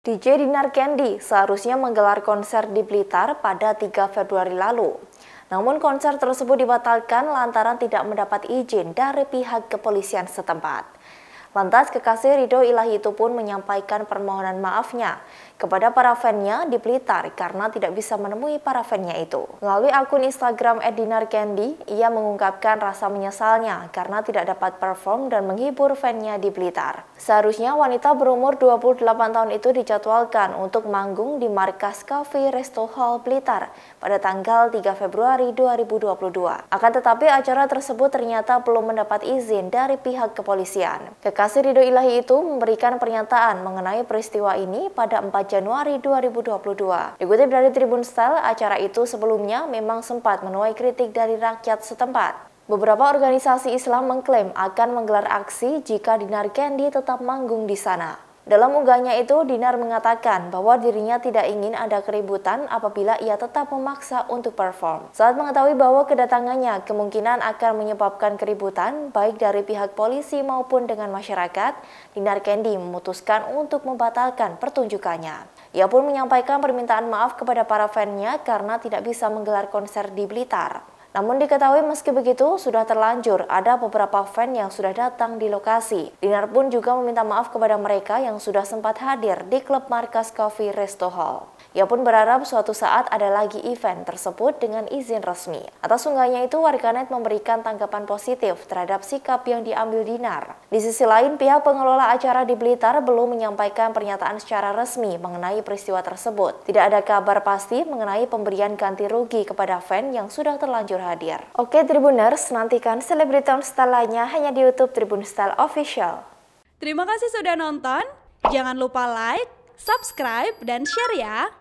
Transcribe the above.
DJ Dinar Candy seharusnya menggelar konser di Blitar pada 3 Februari lalu. Namun konser tersebut dibatalkan lantaran tidak mendapat izin dari pihak kepolisian setempat. Lantas kekasih Ridho Ilahi itu pun menyampaikan permohonan maafnya kepada para fannya di Blitar karena tidak bisa menemui para fannya itu. Melalui akun Instagram Edinar Candy ia mengungkapkan rasa menyesalnya karena tidak dapat perform dan menghibur fannya di Blitar. Seharusnya wanita berumur 28 tahun itu dijadwalkan untuk manggung di markas Cafe Resto Hall Blitar pada tanggal 3 Februari 2022. Akan tetapi acara tersebut ternyata belum mendapat izin dari pihak kepolisian. Kekasih Kekasih Ridho Ilahi itu memberikan pernyataan mengenai peristiwa ini pada 4 Januari 2022. Dikutip dari Tribun Style, acara itu sebelumnya memang sempat menuai kritik dari rakyat setempat. Beberapa organisasi Islam mengklaim akan menggelar aksi jika Dinar Kendi tetap manggung di sana. Dalam unggahnya itu, Dinar mengatakan bahwa dirinya tidak ingin ada keributan apabila ia tetap memaksa untuk perform. Saat mengetahui bahwa kedatangannya kemungkinan akan menyebabkan keributan baik dari pihak polisi maupun dengan masyarakat, Dinar Kendi memutuskan untuk membatalkan pertunjukannya. Ia pun menyampaikan permintaan maaf kepada para fannya karena tidak bisa menggelar konser di Blitar. Namun diketahui meski begitu sudah terlanjur ada beberapa fan yang sudah datang di lokasi. Dinar pun juga meminta maaf kepada mereka yang sudah sempat hadir di klub markas Coffee Resto Hall. Ia pun berharap suatu saat ada lagi event tersebut dengan izin resmi. Atas sungguhnya itu warganet memberikan tanggapan positif terhadap sikap yang diambil Dinar. Di sisi lain pihak pengelola acara di Blitar belum menyampaikan pernyataan secara resmi mengenai peristiwa tersebut. Tidak ada kabar pasti mengenai pemberian ganti rugi kepada fan yang sudah terlanjur hadir. Oke Tribuners, nantikan Selebriton Style lainnya hanya di Youtube Tribun Style Official. Terima kasih sudah nonton, jangan lupa like, subscribe, dan share ya!